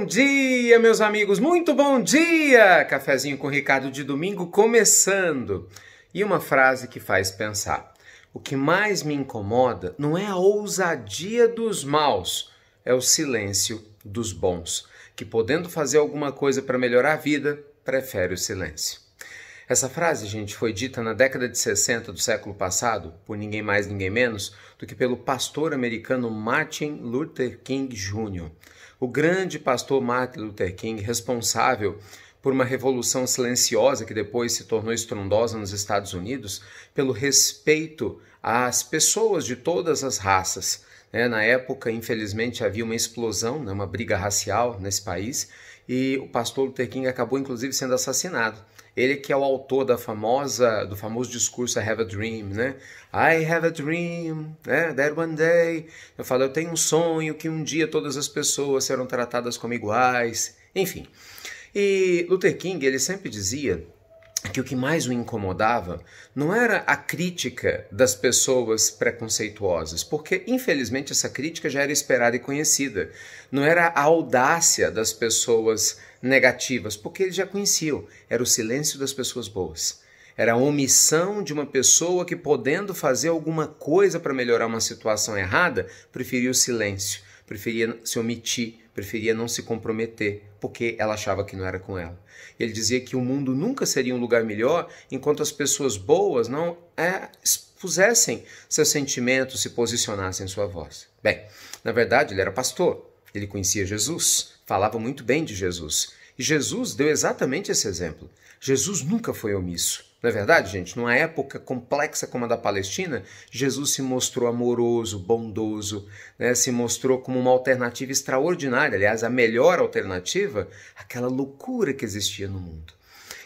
Bom dia, meus amigos, muito bom dia! Cafezinho com Ricardo de domingo começando. E uma frase que faz pensar. O que mais me incomoda não é a ousadia dos maus, é o silêncio dos bons, que podendo fazer alguma coisa para melhorar a vida, prefere o silêncio. Essa frase, gente, foi dita na década de 60 do século passado por ninguém mais, ninguém menos do que pelo pastor americano Martin Luther King Jr. O grande pastor Martin Luther King, responsável por uma revolução silenciosa que depois se tornou estrondosa nos Estados Unidos, pelo respeito às pessoas de todas as raças. Né? Na época, infelizmente, havia uma explosão, né? uma briga racial nesse país, e o pastor Luther King acabou inclusive sendo assassinado. Ele que é o autor da famosa, do famoso discurso I Have a Dream, né? I have a dream, né? that one day. Eu falo, eu tenho um sonho que um dia todas as pessoas serão tratadas como iguais, enfim. E Luther King, ele sempre dizia que o que mais o incomodava não era a crítica das pessoas preconceituosas, porque infelizmente essa crítica já era esperada e conhecida. Não era a audácia das pessoas negativas, porque eles já conheciam. Era o silêncio das pessoas boas. Era a omissão de uma pessoa que, podendo fazer alguma coisa para melhorar uma situação errada, preferia o silêncio preferia se omitir, preferia não se comprometer, porque ela achava que não era com ela. Ele dizia que o mundo nunca seria um lugar melhor enquanto as pessoas boas não é, expusessem seus sentimentos, se posicionassem sua voz. Bem, na verdade, ele era pastor, ele conhecia Jesus, falava muito bem de Jesus. E Jesus deu exatamente esse exemplo. Jesus nunca foi omisso. Não é verdade, gente? Numa época complexa como a da Palestina, Jesus se mostrou amoroso, bondoso, né? se mostrou como uma alternativa extraordinária, aliás, a melhor alternativa àquela loucura que existia no mundo.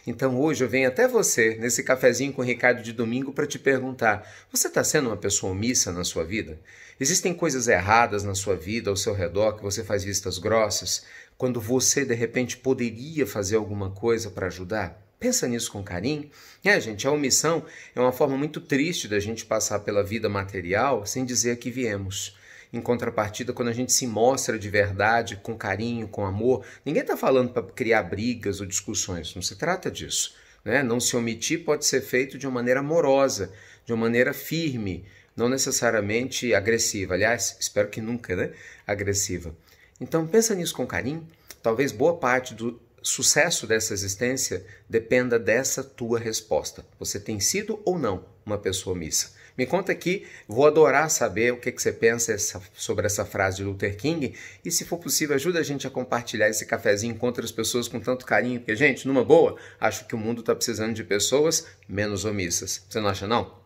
Então hoje eu venho até você, nesse cafezinho com o Ricardo de domingo, para te perguntar: você está sendo uma pessoa omissa na sua vida? Existem coisas erradas na sua vida, ao seu redor, que você faz vistas grossas, quando você de repente poderia fazer alguma coisa para ajudar? Pensa nisso com carinho. É, gente, a omissão é uma forma muito triste da gente passar pela vida material sem dizer que viemos. Em contrapartida, quando a gente se mostra de verdade, com carinho, com amor, ninguém está falando para criar brigas ou discussões, não se trata disso. Né? Não se omitir pode ser feito de uma maneira amorosa, de uma maneira firme, não necessariamente agressiva. Aliás, espero que nunca, né? Agressiva. Então, pensa nisso com carinho. Talvez boa parte do sucesso dessa existência dependa dessa tua resposta. Você tem sido ou não uma pessoa omissa? Me conta aqui, vou adorar saber o que, que você pensa essa, sobre essa frase de Luther King e, se for possível, ajuda a gente a compartilhar esse cafezinho com outras pessoas com tanto carinho, porque, gente, numa boa, acho que o mundo está precisando de pessoas menos omissas. Você não acha, não?